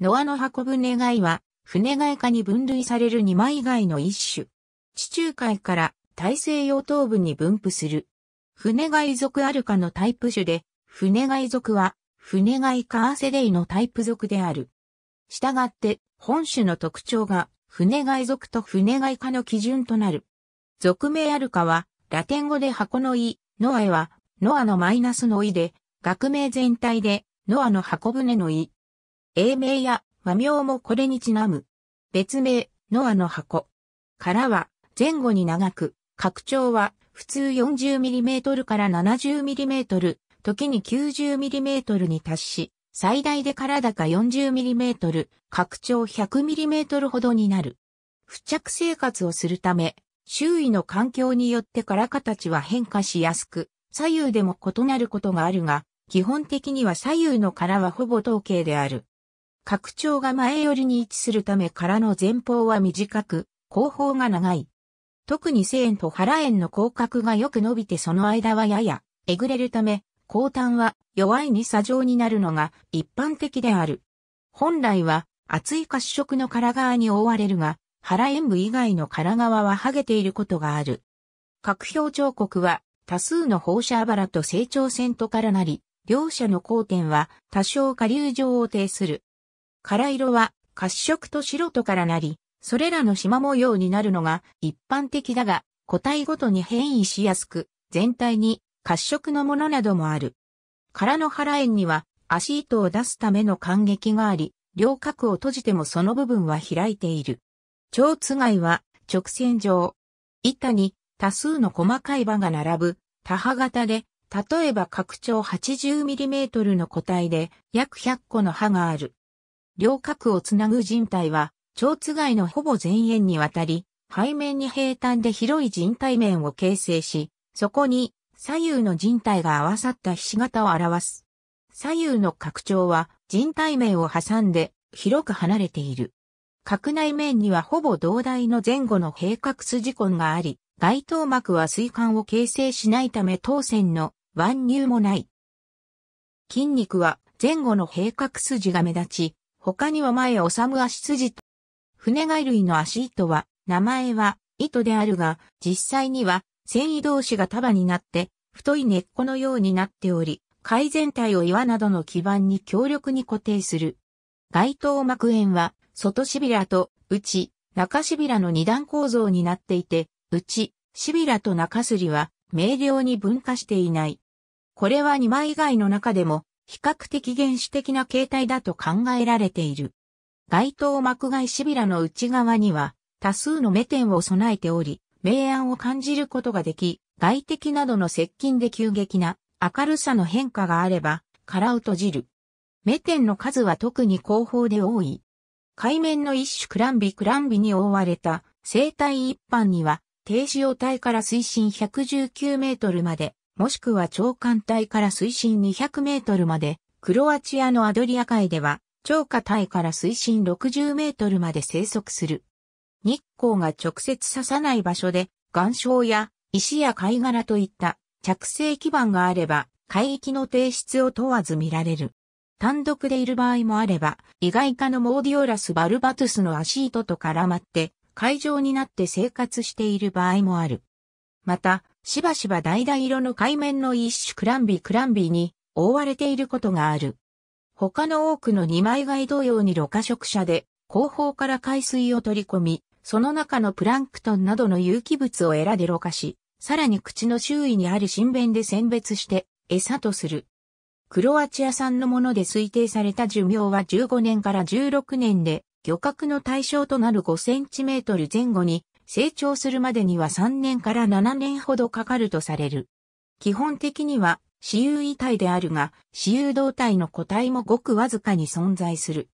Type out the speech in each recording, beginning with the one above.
ノアの箱舟貝は、船貝科に分類される二枚貝の一種。地中海から大西洋東部に分布する。船貝属アルカのタイプ種で、船貝属は、船貝カーセデイのタイプ属である。したがって、本種の特徴が、船貝属と船貝科の基準となる。属名アルカは、ラテン語で箱の意、ノアは、ノアのマイナスの意で、学名全体で、ノアの箱舟の意。英名や和名もこれにちなむ。別名、ノアの箱。からは、前後に長く、拡張は、普通 40mm から 70mm、時に 90mm に達し、最大でから高 40mm、拡張 100mm ほどになる。付着生活をするため、周囲の環境によって殻形は変化しやすく、左右でも異なることがあるが、基本的には左右の殻はほぼ統計である。拡張が前寄りに位置するため殻の前方は短く、後方が長い。特に背円と腹円の広角がよく伸びてその間はやや、えぐれるため、後端は弱いに砂状になるのが一般的である。本来は厚い褐色の殻側に覆われるが、腹円部以外の殻側は剥げていることがある。各表彫刻は多数の放射油と成長線とからなり、両者の交点は多少下流上を呈する。殻色は褐色と白とからなり、それらの縞模様になるのが一般的だが、個体ごとに変異しやすく、全体に褐色のものなどもある。殻の腹縁には足糸を出すための感激があり、両角を閉じてもその部分は開いている。蝶つがいは直線状。板に多数の細かい刃が並ぶ多波型で、例えば拡張 80mm の個体で約100個の刃がある。両角をつなぐ人体は、蝶番のほぼ全円にわたり、背面に平坦で広い人体面を形成し、そこに左右の人体が合わさったひし形を表す。左右の拡張は人体面を挟んで広く離れている。角内面にはほぼ同大の前後の平角筋根があり、外頭膜は水管を形成しないため当線の腕入もない。筋肉は前後の平角筋が目立ち、他には前を治む足筋と。船外類の足糸は、名前は糸であるが、実際には繊維同士が束になって、太い根っこのようになっており、貝全体を岩などの基盤に強力に固定する。外頭膜炎は、外しびらと内、中しびらの二段構造になっていて、内、しびらと中すりは、明瞭に分化していない。これは二枚貝の中でも、比較的原始的な形態だと考えられている。街頭幕外しびらの内側には多数の目点を備えており、明暗を感じることができ、外敵などの接近で急激な明るさの変化があれば、殻を閉じる。目点の数は特に後方で多い。海面の一種クランビクランビに覆われた生態一般には、停止用体から水深119メートルまでもしくは長艦隊から水深200メートルまで、クロアチアのアドリア海では、超下体から水深60メートルまで生息する。日光が直接刺さない場所で、岩礁や石や貝殻といった着生基盤があれば、海域の提出を問わず見られる。単独でいる場合もあれば、意外化のモーディオラス・バルバトゥスの足糸と絡まって、海上になって生活している場合もある。また、しばしば橙色の海面の一種クランビクランビに覆われていることがある。他の多くの二枚貝同様に露化食者で、後方から海水を取り込み、その中のプランクトンなどの有機物をエラでろ過し、さらに口の周囲にある新弁で選別して餌とする。クロアチア産のもので推定された寿命は15年から16年で、漁獲の対象となる5センチメートル前後に成長するまでには3年から7年ほどかかるとされる。基本的には、私有遺体であるが、私有動体の個体もごくわずかに存在する。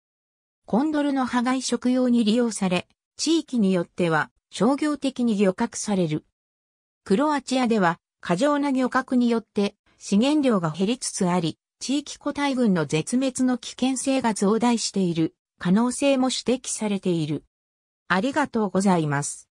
コンドルの破外食用に利用され、地域によっては商業的に漁獲される。クロアチアでは過剰な漁獲によって資源量が減りつつあり、地域個体群の絶滅の危険性が増大している可能性も指摘されている。ありがとうございます。